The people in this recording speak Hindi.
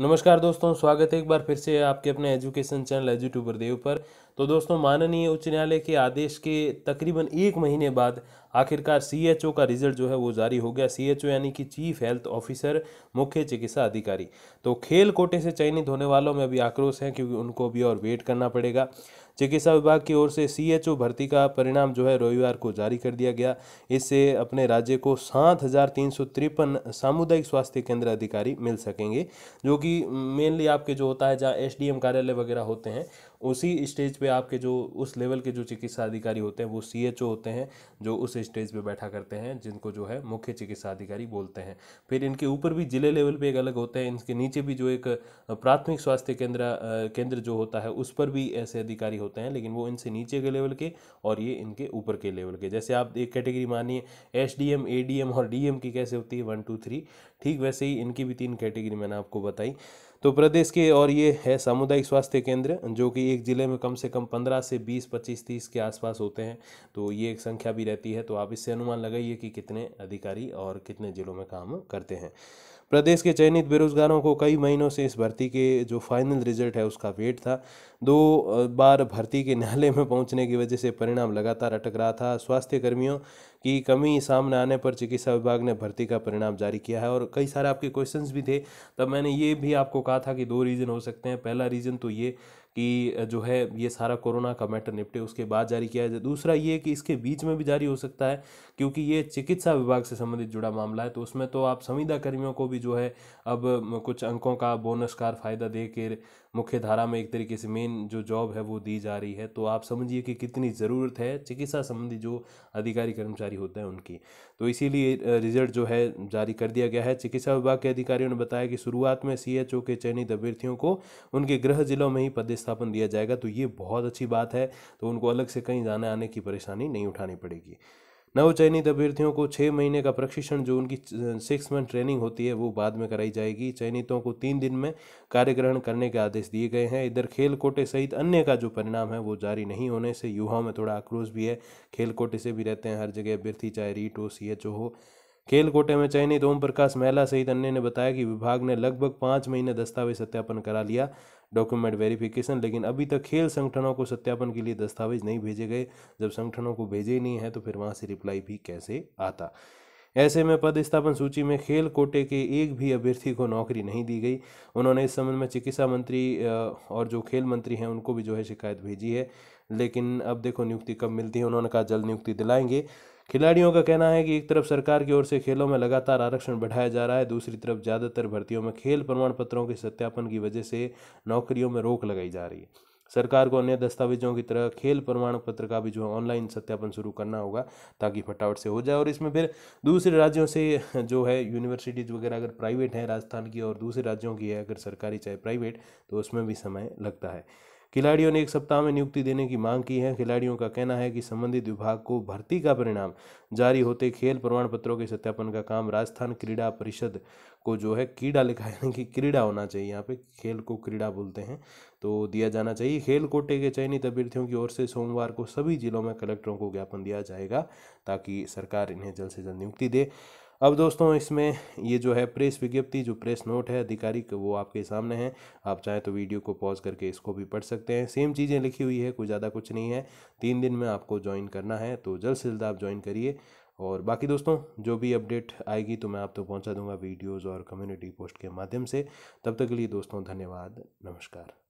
नमस्कार दोस्तों स्वागत है एक बार फिर से आपके अपने एजुकेशन चैनल एजू देव पर तो दोस्तों माननीय उच्च न्यायालय के आदेश के तकरीबन एक महीने बाद आखिरकार ओ का रिजल्ट जो है वो जारी हो गया ओ यानी कि चीफ हेल्थ ऑफिसर मुख्य चिकित्सा अधिकारी तो खेल कोटे से चयनित होने वालों में भी आक्रोश है क्योंकि उनको भी और वेट करना पड़ेगा चिकित्सा विभाग की ओर से ओ भर्ती का परिणाम जो है रविवार को जारी कर दिया गया इससे अपने राज्य को सात हज़ार तीन सौ तिरपन सामुदायिक स्वास्थ्य केंद्र अधिकारी मिल सकेंगे जो कि मेनली आपके जो होता है जहाँ एम कार्यालय वगैरह होते हैं उसी स्टेज पे आपके जो उस लेवल के जो चिकित्सा अधिकारी होते हैं वो ओ होते हैं जो उस स्टेज पे बैठा करते हैं जिनको जो है मुख्य चिकित्सा अधिकारी बोलते हैं फिर इनके ऊपर भी जिले लेवल पे एक अलग होते हैं इनके नीचे भी जो एक प्राथमिक स्वास्थ्य केंद्र केंद्र जो होता है उस पर भी ऐसे अधिकारी होते हैं लेकिन वो इनसे नीचे के लेवल के और ये इनके ऊपर के लेवल के जैसे आप एक कैटेगरी मानिए S D M A D M और डी एम की कैसे होती है वन टू थ्री ठीक वैसे ही इनकी भी तीन कैटेगरी मैंने आपको बताई तो प्रदेश के और ये है सामुदायिक स्वास्थ्य केंद्र जो कि एक ज़िले में कम से कम पंद्रह से बीस पच्चीस तीस के आसपास होते हैं तो ये एक संख्या भी रहती है तो आप इससे अनुमान लगाइए कि कितने अधिकारी और कितने ज़िलों में काम करते हैं प्रदेश के चयनित बेरोजगारों को कई महीनों से इस भर्ती के जो फाइनल रिजल्ट है उसका वेट था दो बार भर्ती के न्यायालय में पहुंचने की वजह से परिणाम लगातार अटक रहा था स्वास्थ्य कर्मियों की कमी सामने आने पर चिकित्सा विभाग ने भर्ती का परिणाम जारी किया है और कई सारे आपके क्वेश्चन भी थे तब मैंने ये भी आपको कहा था कि दो रीज़न हो सकते हैं पहला रीज़न तो ये कि जो है ये सारा कोरोना का मैटर निपटे उसके बाद जारी किया जाए दूसरा ये कि इसके बीच में भी जारी हो सकता है क्योंकि ये चिकित्सा विभाग से संबंधित जुड़ा मामला है तो उसमें तो आप संविदा कर्मियों को भी भी जो है अब कुछ अंकों का बोनस का फ़ायदा दे के मुख्य धारा में एक तरीके से मेन जो जॉब है वो दी जा रही है तो आप समझिए कि कितनी ज़रूरत है चिकित्सा संबंधी जो अधिकारी कर्मचारी होते हैं उनकी तो इसीलिए रिजल्ट जो है जारी कर दिया गया है चिकित्सा विभाग के अधिकारियों ने बताया कि शुरुआत में सी के चयनित अभ्यर्थियों को उनके गृह जिलों में ही पदस्थापन दिया जाएगा तो ये बहुत अच्छी बात है तो उनको अलग से कहीं जाने आने की परेशानी नहीं उठानी पड़ेगी नवचयनित अभ्यर्थियों को छः महीने का प्रशिक्षण जो उनकी सिक्स मंथ ट्रेनिंग होती है वो बाद में कराई जाएगी चयनितों को तीन दिन में कार्यग्रहण करने के आदेश दिए गए हैं इधर खेल कोटे सहित अन्य का जो परिणाम है वो जारी नहीं होने से युवाओं में थोड़ा आक्रोश भी है खेल कोटे से भी रहते हैं हर जगह अभ्यर्थी चाहे रीट हो सी हो खेल कोटे में चयनित ओम प्रकाश महिला सहित अन्य ने बताया कि विभाग ने लगभग पाँच महीने दस्तावेज सत्यापन करा लिया डॉक्यूमेंट वेरिफिकेशन लेकिन अभी तक खेल संगठनों को सत्यापन के लिए दस्तावेज नहीं भेजे गए जब संगठनों को भेजे ही नहीं है तो फिर वहाँ से रिप्लाई भी कैसे आता ऐसे में पदस्थापन सूची में खेल कोटे के एक भी अभ्यर्थी को नौकरी नहीं दी गई उन्होंने इस संबंध में चिकित्सा मंत्री और जो खेल मंत्री हैं उनको भी जो है शिकायत भेजी है लेकिन अब देखो नियुक्ति कब मिलती है उन्होंने कहा जल्द नियुक्ति दिलाएंगे खिलाड़ियों का कहना है कि एक तरफ सरकार की ओर से खेलों में लगातार आरक्षण बढ़ाया जा रहा है दूसरी तरफ ज़्यादातर भर्तियों में खेल प्रमाण पत्रों के सत्यापन की वजह से नौकरियों में रोक लगाई जा रही है सरकार को अन्य दस्तावेजों की तरह खेल प्रमाण पत्र का भी जो है ऑनलाइन सत्यापन शुरू करना होगा ताकि फटाफट से हो जाए और इसमें फिर दूसरे राज्यों से जो है यूनिवर्सिटीज़ वगैरह अगर प्राइवेट हैं राजस्थान की और दूसरे राज्यों की है अगर सरकारी चाहे प्राइवेट तो उसमें भी समय लगता है खिलाड़ियों ने एक सप्ताह में नियुक्ति देने की मांग की है खिलाड़ियों का कहना है कि संबंधित विभाग को भर्ती का परिणाम जारी होते खेल प्रमाण पत्रों के सत्यापन का काम राजस्थान क्रीड़ा परिषद को जो है कीड़ा लिखा है कि क्रीड़ा होना चाहिए यहाँ पे खेल को क्रीड़ा बोलते हैं तो दिया जाना चाहिए खेल कोटे के चयनित अभ्यर्थियों की ओर से सोमवार को सभी जिलों में कलेक्टरों को ज्ञापन दिया जाएगा ताकि सरकार इन्हें जल्द से जल्द नियुक्ति दे अब दोस्तों इसमें ये जो है प्रेस विज्ञप्ति जो प्रेस नोट है अधिकारी वो आपके सामने है आप चाहें तो वीडियो को पॉज करके इसको भी पढ़ सकते हैं सेम चीज़ें लिखी हुई है कोई ज़्यादा कुछ नहीं है तीन दिन में आपको ज्वाइन करना है तो जल्द से जल्द आप ज्वाइन करिए और बाकी दोस्तों जो भी अपडेट आएगी तो मैं आप तो पहुँचा दूंगा वीडियोज़ और कम्युनिटी पोस्ट के माध्यम से तब तक के लिए दोस्तों धन्यवाद नमस्कार